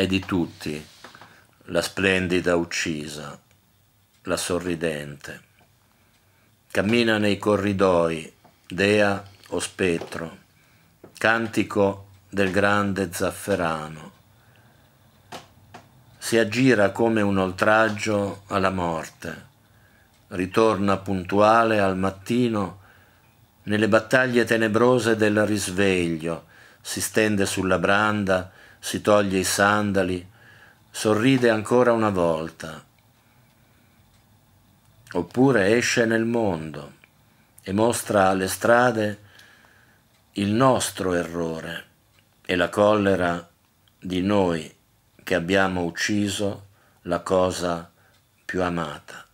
è di tutti, la splendida uccisa, la sorridente. Cammina nei corridoi, dea o spettro, cantico del grande zafferano. Si aggira come un oltraggio alla morte, ritorna puntuale al mattino nelle battaglie tenebrose del risveglio, si stende sulla branda si toglie i sandali, sorride ancora una volta. Oppure esce nel mondo e mostra alle strade il nostro errore e la collera di noi che abbiamo ucciso la cosa più amata.